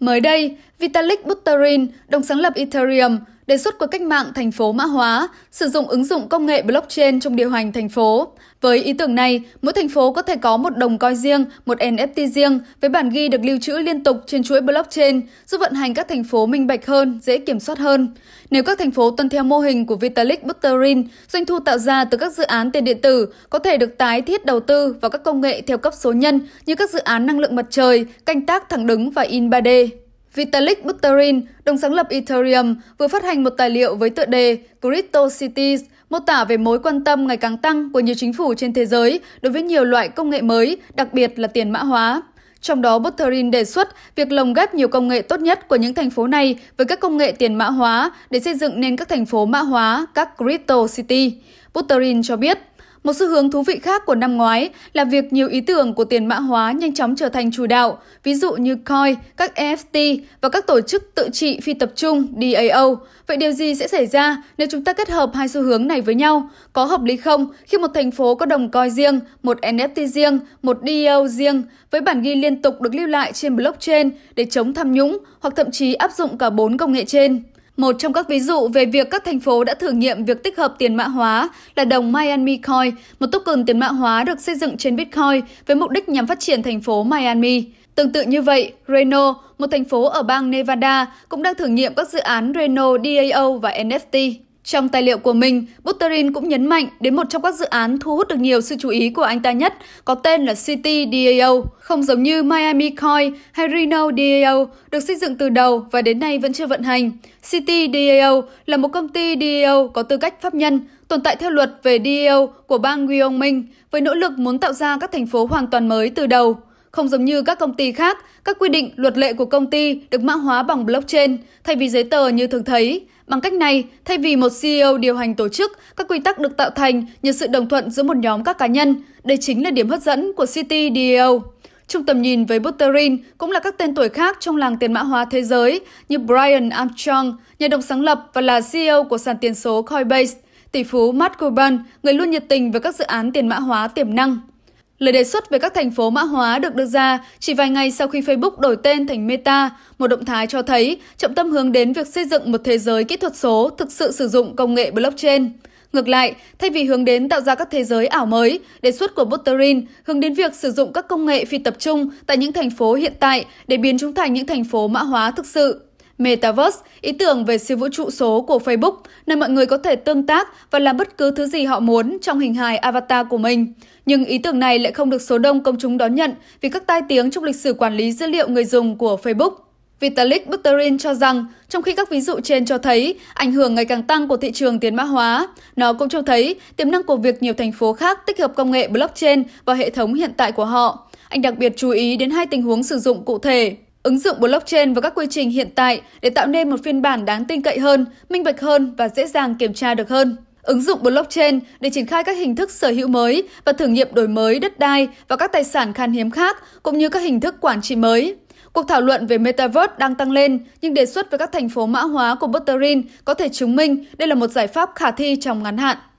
Mới đây, Vitalik Buterin, đồng sáng lập Ethereum, đề xuất cuộc cách mạng thành phố mã hóa, sử dụng ứng dụng công nghệ blockchain trong điều hành thành phố. Với ý tưởng này, mỗi thành phố có thể có một đồng coi riêng, một NFT riêng với bản ghi được lưu trữ liên tục trên chuỗi blockchain, giúp vận hành các thành phố minh bạch hơn, dễ kiểm soát hơn. Nếu các thành phố tuân theo mô hình của Vitalik Buterin, doanh thu tạo ra từ các dự án tiền điện tử có thể được tái thiết đầu tư vào các công nghệ theo cấp số nhân như các dự án năng lượng mặt trời, canh tác thẳng đứng và in 3D. Vitalik Buterin, đồng sáng lập Ethereum, vừa phát hành một tài liệu với tựa đề Crypto Cities, mô tả về mối quan tâm ngày càng tăng của nhiều chính phủ trên thế giới đối với nhiều loại công nghệ mới, đặc biệt là tiền mã hóa. Trong đó, Buterin đề xuất việc lồng ghép nhiều công nghệ tốt nhất của những thành phố này với các công nghệ tiền mã hóa để xây dựng nên các thành phố mã hóa, các Crypto City. Buterin cho biết, một xu hướng thú vị khác của năm ngoái là việc nhiều ý tưởng của tiền mã hóa nhanh chóng trở thành chủ đạo, ví dụ như coin, các EFT và các tổ chức tự trị phi tập trung DAO. Vậy điều gì sẽ xảy ra nếu chúng ta kết hợp hai xu hướng này với nhau? Có hợp lý không khi một thành phố có đồng coin riêng, một NFT riêng, một DAO riêng với bản ghi liên tục được lưu lại trên blockchain để chống tham nhũng hoặc thậm chí áp dụng cả bốn công nghệ trên? Một trong các ví dụ về việc các thành phố đã thử nghiệm việc tích hợp tiền mã hóa là đồng Miami Coin, một token tiền mã hóa được xây dựng trên Bitcoin với mục đích nhằm phát triển thành phố Miami. Tương tự như vậy, Reno, một thành phố ở bang Nevada, cũng đang thử nghiệm các dự án Reno DAO và NFT. Trong tài liệu của mình, Buterin cũng nhấn mạnh đến một trong các dự án thu hút được nhiều sự chú ý của anh ta nhất, có tên là City DAO, không giống như Miami Coin hay Reno DAO, được xây dựng từ đầu và đến nay vẫn chưa vận hành. City DAO là một công ty DAO có tư cách pháp nhân, tồn tại theo luật về DAO của bang Wyoming, với nỗ lực muốn tạo ra các thành phố hoàn toàn mới từ đầu. Không giống như các công ty khác, các quy định, luật lệ của công ty được mã hóa bằng blockchain thay vì giấy tờ như thường thấy. Bằng cách này, thay vì một CEO điều hành tổ chức, các quy tắc được tạo thành nhờ sự đồng thuận giữa một nhóm các cá nhân. Đây chính là điểm hấp dẫn của City e Trung tầm nhìn với Buterin cũng là các tên tuổi khác trong làng tiền mã hóa thế giới như Brian Armstrong, nhà đồng sáng lập và là CEO của sàn tiền số Coinbase, tỷ phú Matt Cuban, người luôn nhiệt tình với các dự án tiền mã hóa tiềm năng. Lời đề xuất về các thành phố mã hóa được đưa ra chỉ vài ngày sau khi Facebook đổi tên thành Meta, một động thái cho thấy trọng tâm hướng đến việc xây dựng một thế giới kỹ thuật số thực sự sử dụng công nghệ blockchain. Ngược lại, thay vì hướng đến tạo ra các thế giới ảo mới, đề xuất của Buterin hướng đến việc sử dụng các công nghệ phi tập trung tại những thành phố hiện tại để biến chúng thành những thành phố mã hóa thực sự. Metaverse, ý tưởng về siêu vũ trụ số của Facebook, nơi mọi người có thể tương tác và làm bất cứ thứ gì họ muốn trong hình hài avatar của mình. Nhưng ý tưởng này lại không được số đông công chúng đón nhận vì các tai tiếng trong lịch sử quản lý dữ liệu người dùng của Facebook. Vitalik Buterin cho rằng, trong khi các ví dụ trên cho thấy ảnh hưởng ngày càng tăng của thị trường tiền mã hóa, nó cũng cho thấy tiềm năng của việc nhiều thành phố khác tích hợp công nghệ blockchain vào hệ thống hiện tại của họ. Anh đặc biệt chú ý đến hai tình huống sử dụng cụ thể. Ứng dụng blockchain và các quy trình hiện tại để tạo nên một phiên bản đáng tin cậy hơn, minh bạch hơn và dễ dàng kiểm tra được hơn. Ứng dụng blockchain để triển khai các hình thức sở hữu mới và thử nghiệm đổi mới đất đai và các tài sản khan hiếm khác, cũng như các hình thức quản trị mới. Cuộc thảo luận về Metaverse đang tăng lên, nhưng đề xuất với các thành phố mã hóa của Buterin có thể chứng minh đây là một giải pháp khả thi trong ngắn hạn.